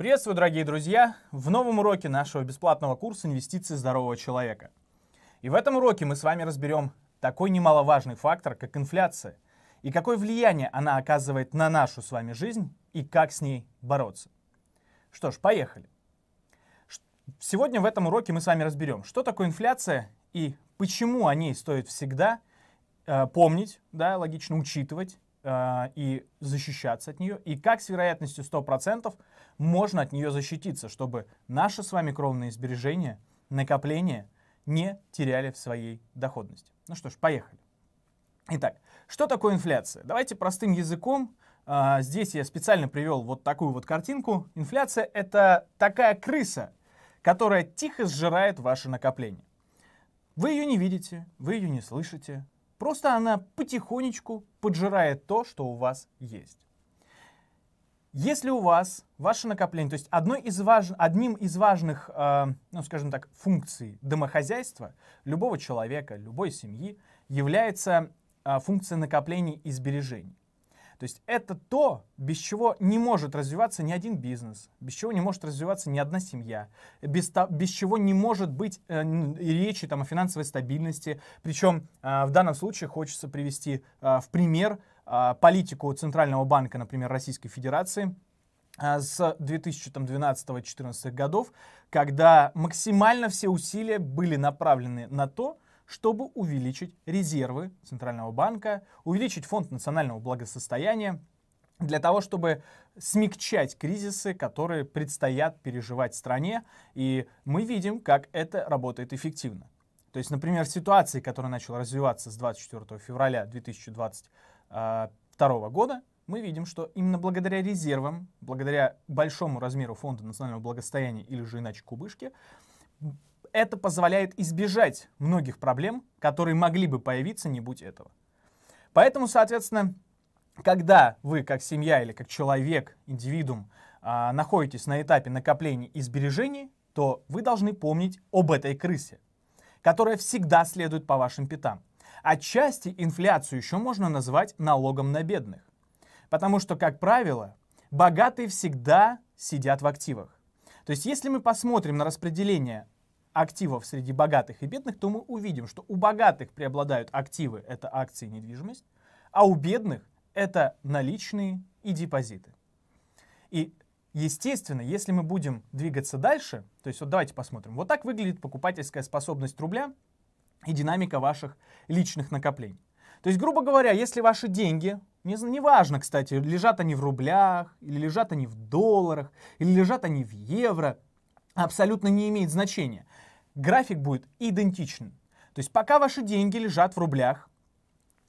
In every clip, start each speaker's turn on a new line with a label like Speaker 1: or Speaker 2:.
Speaker 1: Приветствую, дорогие друзья, в новом уроке нашего бесплатного курса «Инвестиции здорового человека». И в этом уроке мы с вами разберем такой немаловажный фактор, как инфляция, и какое влияние она оказывает на нашу с вами жизнь и как с ней бороться. Что ж, поехали. Сегодня в этом уроке мы с вами разберем, что такое инфляция и почему о ней стоит всегда э, помнить, да, логично учитывать а, и защищаться от нее, и как с вероятностью 100% можно от нее защититься, чтобы наши с вами кровные сбережения, накопления не теряли в своей доходности. Ну что ж, поехали. Итак, что такое инфляция? Давайте простым языком. А, здесь я специально привел вот такую вот картинку. Инфляция — это такая крыса, которая тихо сжирает ваше накопление. Вы ее не видите, вы ее не слышите, Просто она потихонечку поджирает то, что у вас есть. Если у вас ваше накопление, то есть одной из важ, одним из важных, э, ну скажем так, функций домохозяйства любого человека, любой семьи является э, функция накопления и сбережений. То есть это то, без чего не может развиваться ни один бизнес, без чего не может развиваться ни одна семья, без, без чего не может быть э, речи там, о финансовой стабильности. Причем э, в данном случае хочется привести э, в пример э, политику Центрального банка, например, Российской Федерации, э, с 2012-2014 годов, когда максимально все усилия были направлены на то, чтобы увеличить резервы Центрального банка, увеличить фонд национального благосостояния, для того, чтобы смягчать кризисы, которые предстоят переживать стране. И мы видим, как это работает эффективно. То есть, например, в ситуации, которая начала развиваться с 24 февраля 2022 года, мы видим, что именно благодаря резервам, благодаря большому размеру фонда национального благосостояния или же иначе кубышки, это позволяет избежать многих проблем, которые могли бы появиться, не будь этого. Поэтому, соответственно, когда вы как семья или как человек, индивидуум, а, находитесь на этапе накопления и сбережений, то вы должны помнить об этой крысе, которая всегда следует по вашим пятам. Отчасти инфляцию еще можно назвать налогом на бедных. Потому что, как правило, богатые всегда сидят в активах. То есть, если мы посмотрим на распределение активов среди богатых и бедных, то мы увидим, что у богатых преобладают активы, это акции и недвижимость, а у бедных это наличные и депозиты. И, естественно, если мы будем двигаться дальше, то есть вот давайте посмотрим, вот так выглядит покупательская способность рубля и динамика ваших личных накоплений. То есть, грубо говоря, если ваши деньги, неважно, кстати, лежат они в рублях, или лежат они в долларах, или лежат они в евро – абсолютно не имеет значения. График будет идентичен. То есть пока ваши деньги лежат в рублях,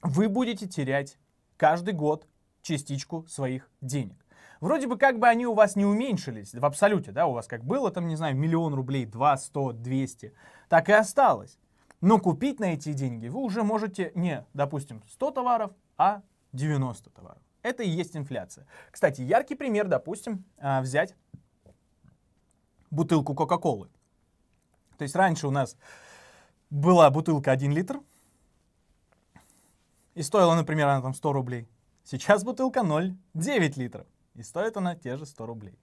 Speaker 1: вы будете терять каждый год частичку своих денег. Вроде бы как бы они у вас не уменьшились в абсолюте, да, у вас как было там, не знаю, миллион рублей, два, сто, двести, так и осталось. Но купить на эти деньги вы уже можете не, допустим, 100 товаров, а 90 товаров. Это и есть инфляция. Кстати, яркий пример, допустим, а, взять бутылку Кока-Колы. То есть раньше у нас была бутылка 1 литр, и стоила, например, она там 100 рублей. Сейчас бутылка 0,9 литров, и стоит она те же 100 рублей.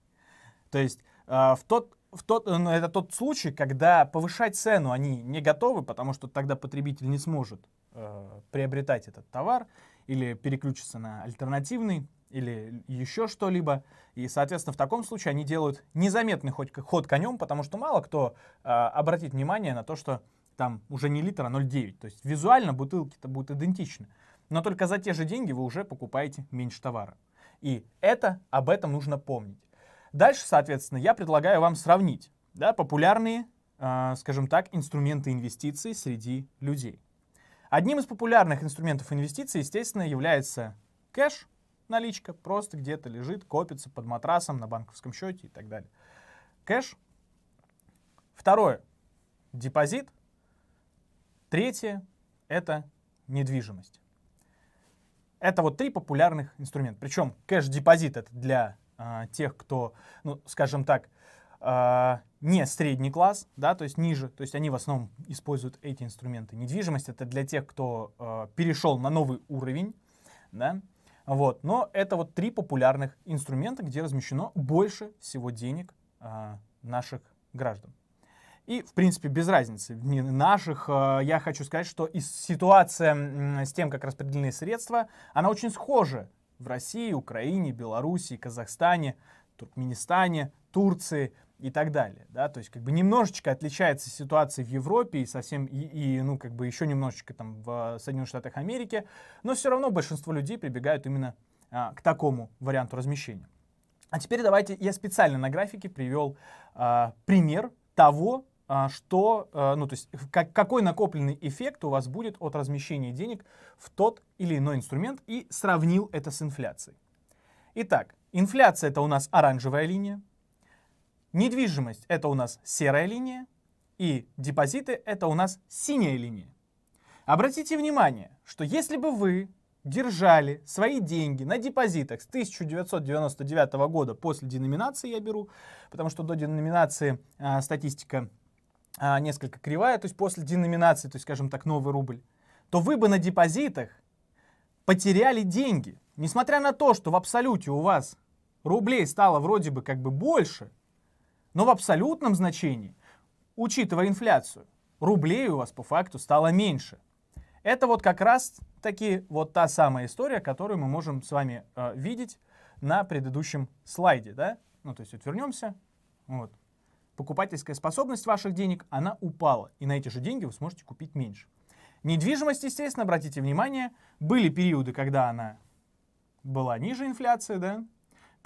Speaker 1: То есть э, в тот, в тот, э, ну, это тот случай, когда повышать цену они не готовы, потому что тогда потребитель не сможет э, приобретать этот товар или переключиться на альтернативный или еще что-либо. И, соответственно, в таком случае они делают незаметный хоть ход конем, потому что мало кто э, обратит внимание на то, что там уже не литр, а 0,9. То есть визуально бутылки-то будут идентичны. Но только за те же деньги вы уже покупаете меньше товара. И это, об этом нужно помнить. Дальше, соответственно, я предлагаю вам сравнить да, популярные, э, скажем так, инструменты инвестиций среди людей. Одним из популярных инструментов инвестиций, естественно, является кэш – наличка просто где-то лежит, копится под матрасом на банковском счете и так далее. Кэш. Второе. Депозит. Третье – это недвижимость. Это вот три популярных инструмента. Причем кэш-депозит это для э, тех, кто, ну, скажем так, э, не средний класс, да, то есть ниже, то есть они в основном используют эти инструменты. Недвижимость это для тех, кто э, а, перешел на новый уровень, да, вот. Но это вот три популярных инструмента, где размещено больше всего денег э, наших граждан. И, в принципе, без разницы не наших. А, я хочу сказать, что и ситуация с тем, как распределены средства, она очень схожа в России, Украине, Белоруссии, Казахстане, Туркменистане, Турции – и так далее, да, то есть как бы немножечко отличается ситуация в Европе и совсем, и, и ну как бы еще немножечко там в э, Соединенных Штатах Америки, но все равно большинство людей прибегают именно а, к такому варианту размещения. А теперь давайте, я специально на графике привел а, пример того, а, что, а, ну то есть как, какой накопленный эффект у вас будет от размещения денег в тот или иной инструмент и сравнил это с инфляцией. Итак, инфляция это у нас оранжевая линия, Недвижимость – это у нас серая линия, и депозиты – это у нас синяя линия. Обратите внимание, что если бы вы держали свои деньги на депозитах с 1999 года после деноминации, я беру, потому что до деноминации э, статистика э, несколько кривая, то есть после деноминации, то есть, скажем так, новый рубль, то вы бы на депозитах потеряли деньги. Несмотря на то, что в абсолюте у вас рублей стало вроде бы как бы больше – но в абсолютном значении, учитывая инфляцию, рублей у вас по факту стало меньше. Это вот как раз таки вот та самая история, которую мы можем с вами э, видеть на предыдущем слайде, да? Ну, то есть вот вернемся, вот. Покупательская способность ваших денег, она упала, и на эти же деньги вы сможете купить меньше. Недвижимость, естественно, обратите внимание, были периоды, когда она была ниже инфляции, да,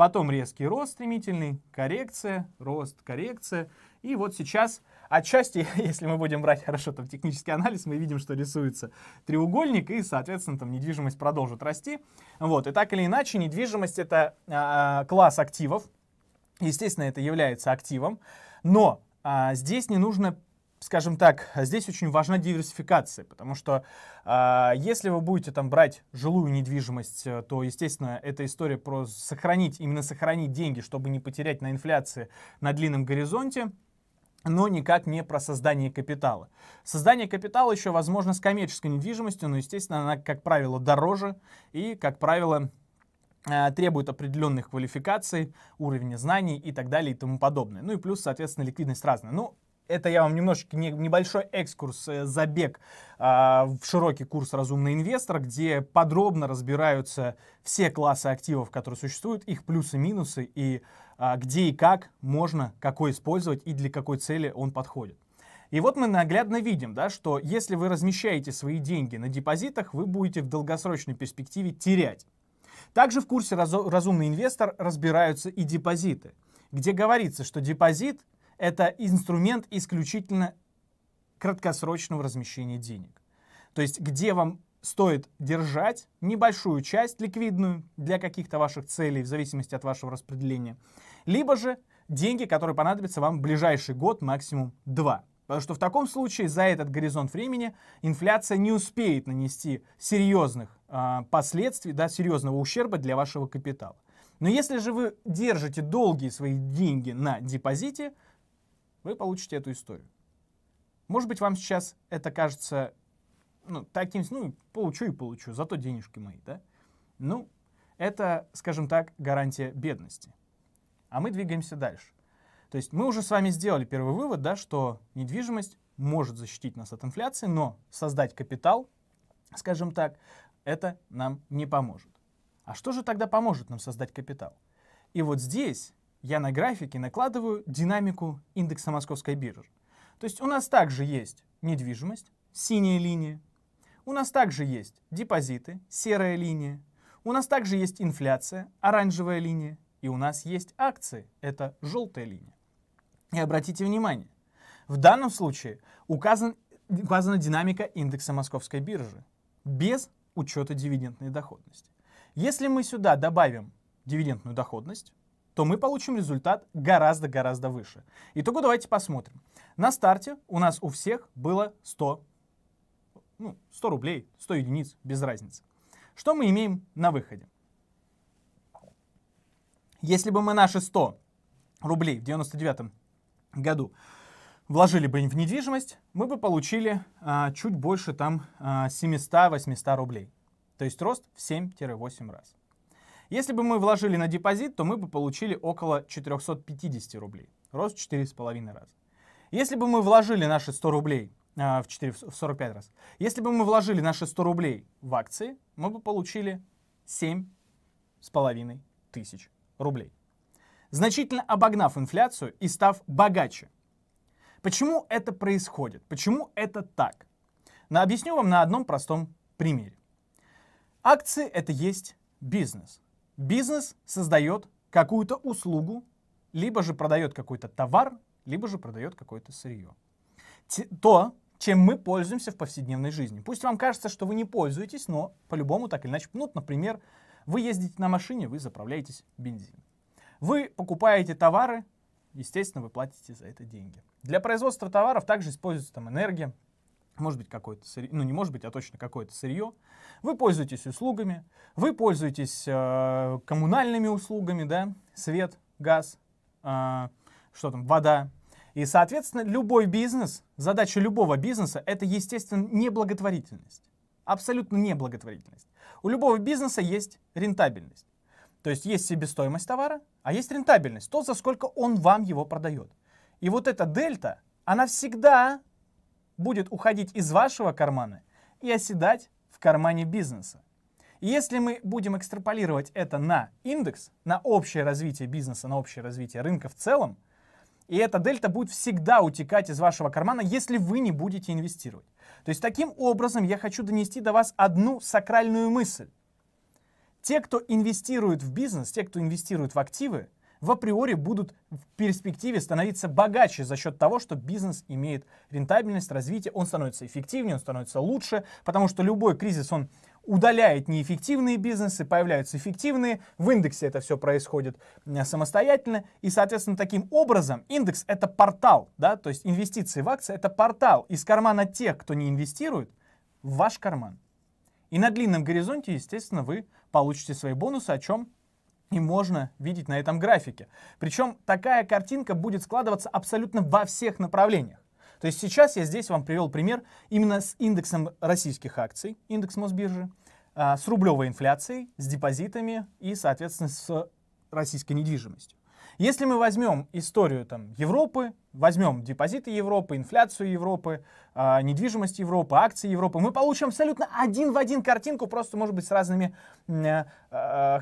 Speaker 1: Потом резкий рост стремительный, коррекция, рост, коррекция. И вот сейчас отчасти, если мы будем брать хорошо там технический анализ, мы видим, что рисуется треугольник, и, соответственно, там недвижимость продолжит расти. Вот, и так или иначе, недвижимость — это э, класс активов. Естественно, это является активом. Но а, здесь не нужно скажем так, здесь очень важна диверсификация, потому что э, если вы будете там брать жилую недвижимость, э, то, естественно, эта история про сохранить, именно сохранить деньги, чтобы не потерять на инфляции на длинном горизонте, но никак не про создание капитала. Создание капитала еще возможно с коммерческой недвижимостью, но, естественно, она, как правило, дороже и, как правило, э, требует определенных квалификаций, уровня знаний и так далее и тому подобное. Ну и плюс, соответственно, ликвидность разная. Ну, это я вам немножечко не, небольшой экскурс, э, забег а, в широкий курс «Разумный инвестор», где подробно разбираются все классы активов, которые существуют, их плюсы, минусы и а, где и как можно, какой использовать и для какой цели он подходит. И вот мы наглядно видим, да, что если вы размещаете свои деньги на депозитах, вы будете в долгосрочной перспективе терять. Также в курсе «Разумный инвестор» разбираются и депозиты, где говорится, что депозит это инструмент исключительно краткосрочного размещения денег. То есть где вам стоит держать небольшую часть ликвидную для каких-то ваших целей, в зависимости от вашего распределения. Либо же деньги, которые понадобятся вам в ближайший год, максимум два. Потому что в таком случае за этот горизонт времени инфляция не успеет нанести серьезных э, последствий, да, серьезного ущерба для вашего капитала. Но если же вы держите долгие свои деньги на депозите, вы получите эту историю. Может быть, вам сейчас это кажется ну, таким, ну, получу и получу, зато денежки мои, да? Ну, это, скажем так, гарантия бедности. А мы двигаемся дальше. То есть мы уже с вами сделали первый вывод, да, что недвижимость может защитить нас от инфляции, но создать капитал, скажем так, это нам не поможет. А что же тогда поможет нам создать капитал? И вот здесь я на графике накладываю динамику индекса московской биржи. То есть у нас также есть недвижимость, синяя линия, у нас также есть депозиты, серая линия, у нас также есть инфляция, оранжевая линия, и у нас есть акции, это желтая линия. И обратите внимание, в данном случае указан, указана динамика индекса московской биржи без учета дивидендной доходности. Если мы сюда добавим дивидендную доходность, то мы получим результат гораздо-гораздо выше. Итого давайте посмотрим. На старте у нас у всех было 100, ну, 100 рублей, 100 единиц, без разницы. Что мы имеем на выходе? Если бы мы наши 100 рублей в 99 году вложили бы в недвижимость, мы бы получили а, чуть больше там а, 700-800 рублей. То есть рост в 7-8 раз. Если бы мы вложили на депозит, то мы бы получили около 450 рублей. Рост 4,5 раза. Если бы мы вложили наши 100 рублей э, в, 4, в 45 раз, если бы мы вложили наши 100 рублей в акции, мы бы получили 7,5 тысяч рублей. Значительно обогнав инфляцию и став богаче. Почему это происходит? Почему это так? Но объясню вам на одном простом примере. Акции — это есть бизнес. Бизнес создает какую-то услугу, либо же продает какой-то товар, либо же продает какое-то сырье. То, чем мы пользуемся в повседневной жизни. Пусть вам кажется, что вы не пользуетесь, но по-любому так или иначе. Ну, например, вы ездите на машине, вы заправляетесь бензин. Вы покупаете товары, естественно, вы платите за это деньги. Для производства товаров также используется там энергия, может быть какое-то сырье, ну не может быть, а точно какое-то сырье, вы пользуетесь услугами, вы пользуетесь э, коммунальными услугами, да, свет, газ, э, что там, вода. И, соответственно, любой бизнес, задача любого бизнеса – это, естественно, неблаготворительность. Абсолютно неблаготворительность. У любого бизнеса есть рентабельность. То есть есть себестоимость товара, а есть рентабельность, то, за сколько он вам его продает. И вот эта дельта, она всегда будет уходить из вашего кармана и оседать в кармане бизнеса. Если мы будем экстраполировать это на индекс, на общее развитие бизнеса, на общее развитие рынка в целом, и эта дельта будет всегда утекать из вашего кармана, если вы не будете инвестировать. То есть таким образом я хочу донести до вас одну сакральную мысль. Те, кто инвестирует в бизнес, те, кто инвестирует в активы, в априори будут в перспективе становиться богаче за счет того, что бизнес имеет рентабельность, развитие, он становится эффективнее, он становится лучше, потому что любой кризис, он удаляет неэффективные бизнесы, появляются эффективные, в индексе это все происходит э, самостоятельно, и, соответственно, таким образом индекс — это портал, да, то есть инвестиции в акции — это портал из кармана тех, кто не инвестирует, в ваш карман. И на длинном горизонте, естественно, вы получите свои бонусы, о чем и можно видеть на этом графике. Причем такая картинка будет складываться абсолютно во всех направлениях. То есть сейчас я здесь вам привел пример именно с индексом российских акций, индекс Мосбиржи, а, с рублевой инфляцией, с депозитами и, соответственно, с российской недвижимостью. Если мы возьмем историю там, Европы, возьмем депозиты Европы, инфляцию Европы, э, недвижимость Европы, акции Европы, мы получим абсолютно один в один картинку, просто, может быть, с разными э, э,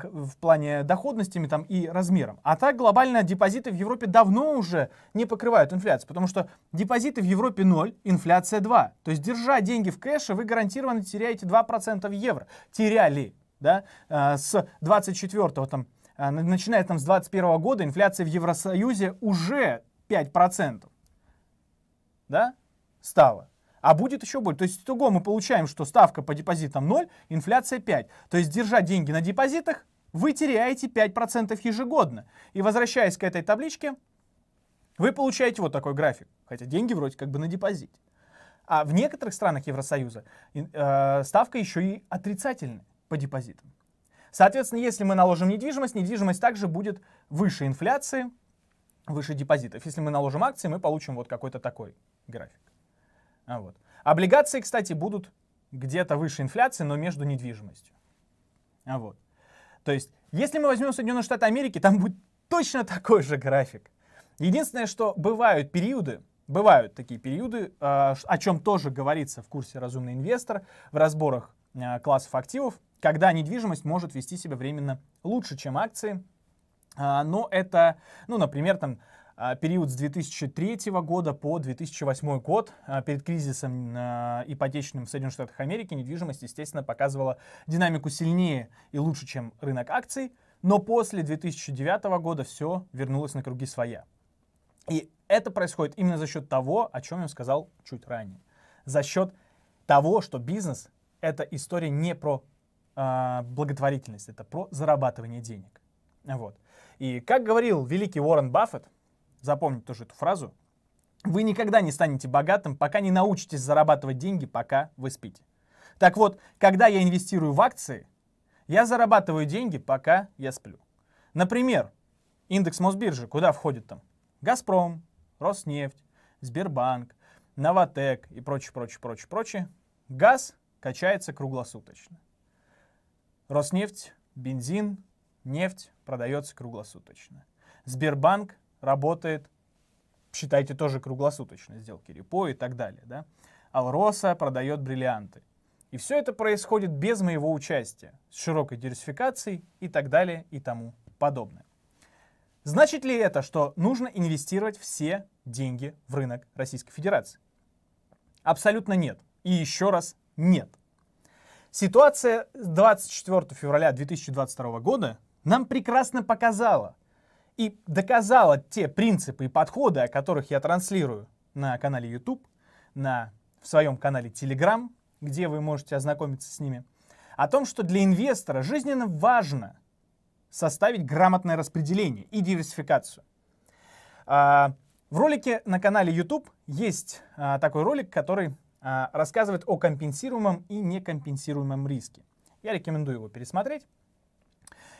Speaker 1: в плане доходностями там, и размером. А так глобально депозиты в Европе давно уже не покрывают инфляцию, потому что депозиты в Европе 0, инфляция 2. То есть, держа деньги в кэше, вы гарантированно теряете 2% в евро. Теряли, да, э, с 24 там, Э, начиная там с 2021 года, инфляция в Евросоюзе уже 5%. Да? Стала. А будет еще больше. То есть итого мы получаем, что ставка по депозитам 0, инфляция 5. То есть держать деньги на депозитах, вы теряете 5% ежегодно. И возвращаясь к этой табличке, вы получаете вот такой график. Хотя деньги вроде как бы на депозите. А в некоторых странах Евросоюза э, ставка еще и отрицательная по депозитам. Соответственно, если мы наложим недвижимость, недвижимость также будет выше инфляции, выше депозитов. Если мы наложим акции, мы получим вот какой-то такой график. А вот. Облигации, кстати, будут где-то выше инфляции, но между недвижимостью. А вот. То есть, если мы возьмем Соединенные Штаты Америки, там будет точно такой же график. Единственное, что бывают периоды, бывают такие периоды, а, о чем тоже говорится в курсе «Разумный инвестор», в разборах а, классов активов, когда недвижимость может вести себя временно лучше, чем акции. А, но это, ну, например, там а, период с 2003 года по 2008 год. А, перед кризисом ипотечным в Соединенных Штатах Америки недвижимость, естественно, показывала динамику сильнее и лучше, чем рынок акций. Но после 2009 года все вернулось на круги своя. И это происходит именно за счет того, о чем я сказал чуть ранее. За счет того, что бизнес — это история не про а, благотворительность, это про зарабатывание денег. Вот. И как говорил великий Уоррен Баффет, запомните тоже эту фразу, вы никогда не станете богатым, пока не научитесь зарабатывать деньги, пока вы спите. Так вот, когда я инвестирую в акции, я зарабатываю деньги, пока я сплю. Например, индекс Мосбиржи, куда входит там? Газпром, Роснефть, Сбербанк, Новотек и прочее, прочее, прочее, прочее. Газ качается круглосуточно. Роснефть, бензин, нефть продается круглосуточно. Сбербанк работает, считайте, тоже круглосуточно, сделки репо и так далее. Да? Алроса продает бриллианты. И все это происходит без моего участия, с широкой диверсификацией и так далее и тому подобное. Значит ли это, что нужно инвестировать все деньги в рынок Российской Федерации? Абсолютно нет. И еще раз нет. Ситуация 24 февраля 2022 года нам прекрасно показала и доказала те принципы и подходы, о которых я транслирую на канале YouTube, на, в своем канале Telegram, где вы можете ознакомиться с ними, о том, что для инвестора жизненно важно составить грамотное распределение и диверсификацию. А, в ролике на канале YouTube есть а, такой ролик, который а, рассказывает о компенсируемом и некомпенсируемом риске. Я рекомендую его пересмотреть.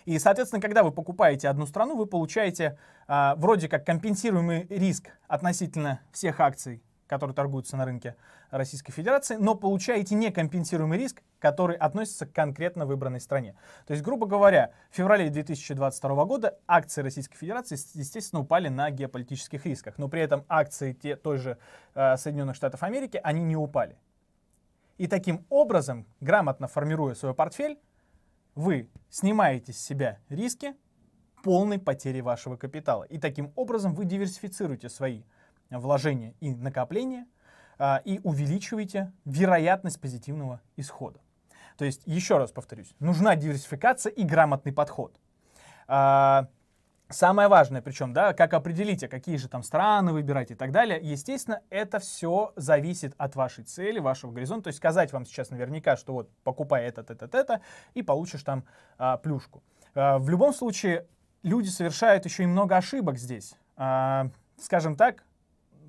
Speaker 1: И, соответственно, когда вы покупаете одну страну, вы получаете э, вроде как компенсируемый риск относительно всех акций которые торгуются на рынке Российской Федерации, но получаете некомпенсируемый риск, который относится к конкретно выбранной стране. То есть, грубо говоря, в феврале 2022 года акции Российской Федерации, естественно, упали на геополитических рисках, но при этом акции те, той же э, Соединенных Штатов Америки, они не упали. И таким образом, грамотно формируя свой портфель, вы снимаете с себя риски полной потери вашего капитала. И таким образом вы диверсифицируете свои риски вложения и накопления а, и увеличиваете вероятность позитивного исхода. То есть, еще раз повторюсь, нужна диверсификация и грамотный подход. А, самое важное, причем, да, как определите, какие же там страны выбирать и так далее, естественно, это все зависит от вашей цели, вашего горизонта. То есть сказать вам сейчас наверняка, что вот покупай этот этот это, это, и получишь там а, плюшку. А, в любом случае, люди совершают еще и много ошибок здесь. А, скажем так,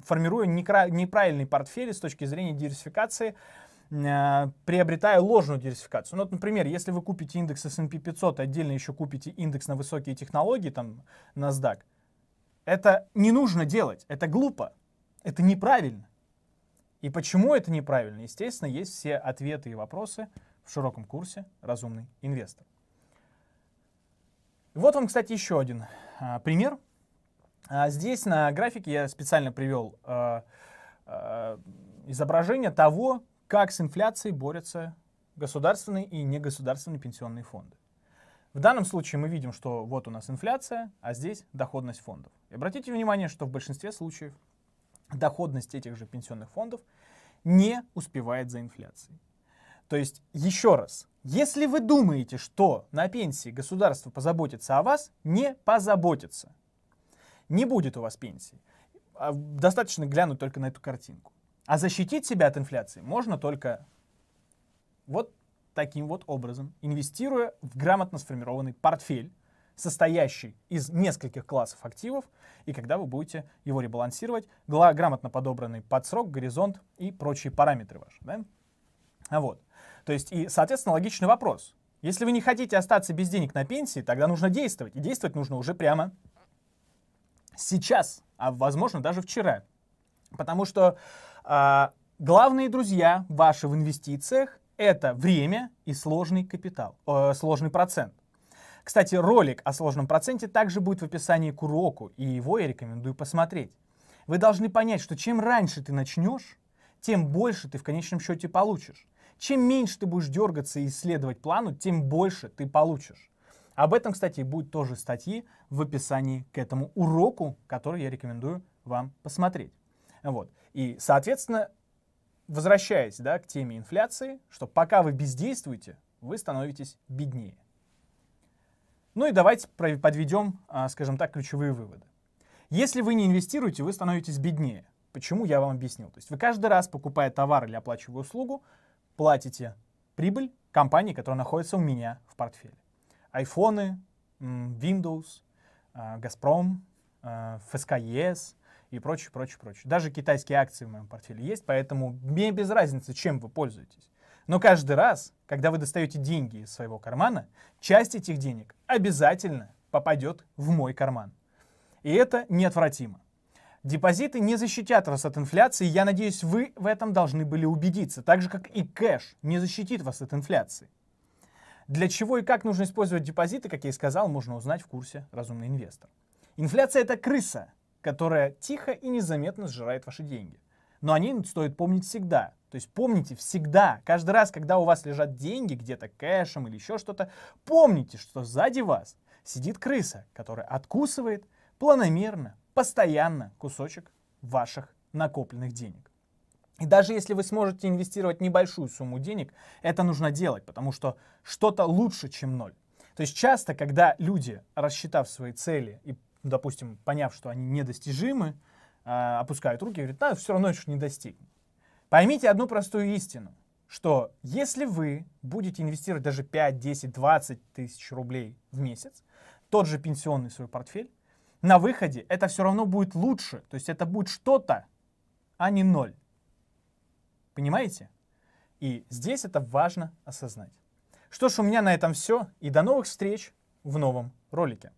Speaker 1: формируя неправильный портфель с точки зрения диверсификации, э, приобретая ложную диверсификацию. Ну, вот, например, если вы купите индекс S&P 500 отдельно еще купите индекс на высокие технологии, там, NASDAQ, это не нужно делать, это глупо, это неправильно. И почему это неправильно? Естественно, есть все ответы и вопросы в широком курсе «Разумный инвестор». Вот вам, кстати, еще один а, пример – а здесь на графике я специально привел э, э, изображение того, как с инфляцией борются государственные и негосударственные пенсионные фонды. В данном случае мы видим, что вот у нас инфляция, а здесь доходность фондов. И обратите внимание, что в большинстве случаев доходность этих же пенсионных фондов не успевает за инфляцией. То есть, еще раз, если вы думаете, что на пенсии государство позаботится о вас, не позаботится не будет у вас пенсии. А достаточно глянуть только на эту картинку. А защитить себя от инфляции можно только вот таким вот образом, инвестируя в грамотно сформированный портфель, состоящий из нескольких классов активов, и когда вы будете его ребалансировать, грамотно подобранный под срок, горизонт и прочие параметры ваши. Да? А вот. То есть, и, соответственно, логичный вопрос. Если вы не хотите остаться без денег на пенсии, тогда нужно действовать. И действовать нужно уже прямо сейчас, а возможно даже вчера. Потому что э, главные друзья ваши в инвестициях это время и сложный капитал, э, сложный процент. Кстати, ролик о сложном проценте также будет в описании к уроку, и его я рекомендую посмотреть. Вы должны понять, что чем раньше ты начнешь, тем больше ты в конечном счете получишь. Чем меньше ты будешь дергаться и исследовать плану, тем больше ты получишь. Об этом, кстати, будет тоже статьи в описании к этому уроку, который я рекомендую вам посмотреть. Вот. И, соответственно, возвращаясь да, к теме инфляции, что пока вы бездействуете, вы становитесь беднее. Ну и давайте подведем, а, скажем так, ключевые выводы. Если вы не инвестируете, вы становитесь беднее. Почему я вам объяснил? То есть вы каждый раз, покупая товар или оплачивая услугу, платите прибыль компании, которая находится у меня в портфеле айфоны, Windows, а, Газпром, ФСК а, ЕС e и прочее, прочее, прочее. Даже китайские акции в моем портфеле есть, поэтому мне без разницы, чем вы пользуетесь. Но каждый раз, когда вы достаете деньги из своего кармана, часть этих денег обязательно попадет в мой карман. И это неотвратимо. Депозиты не защитят вас от инфляции, я надеюсь, вы в этом должны были убедиться, так же как и кэш не защитит вас от инфляции. Для чего и как нужно использовать депозиты, как я и сказал, можно узнать в курсе «Разумный инвестор». Инфляция – это крыса, которая тихо и незаметно сжирает ваши деньги. Но о ней стоит помнить всегда. То есть помните всегда, каждый раз, когда у вас лежат деньги где-то кэшем или еще что-то, помните, что сзади вас сидит крыса, которая откусывает планомерно, постоянно кусочек ваших накопленных денег. И даже если вы сможете инвестировать небольшую сумму денег, это нужно делать, потому что что-то лучше, чем ноль. То есть часто, когда люди, рассчитав свои цели и, допустим, поняв, что они недостижимы, э, опускают руки и говорят, да, все равно еще не достиг". Поймите одну простую истину, что если вы будете инвестировать даже 5, 10, 20 тысяч рублей в месяц, тот же пенсионный свой портфель, на выходе это все равно будет лучше, то есть это будет что-то, а не ноль. Понимаете? И здесь это важно осознать. Что ж, у меня на этом все. И до новых встреч в новом ролике.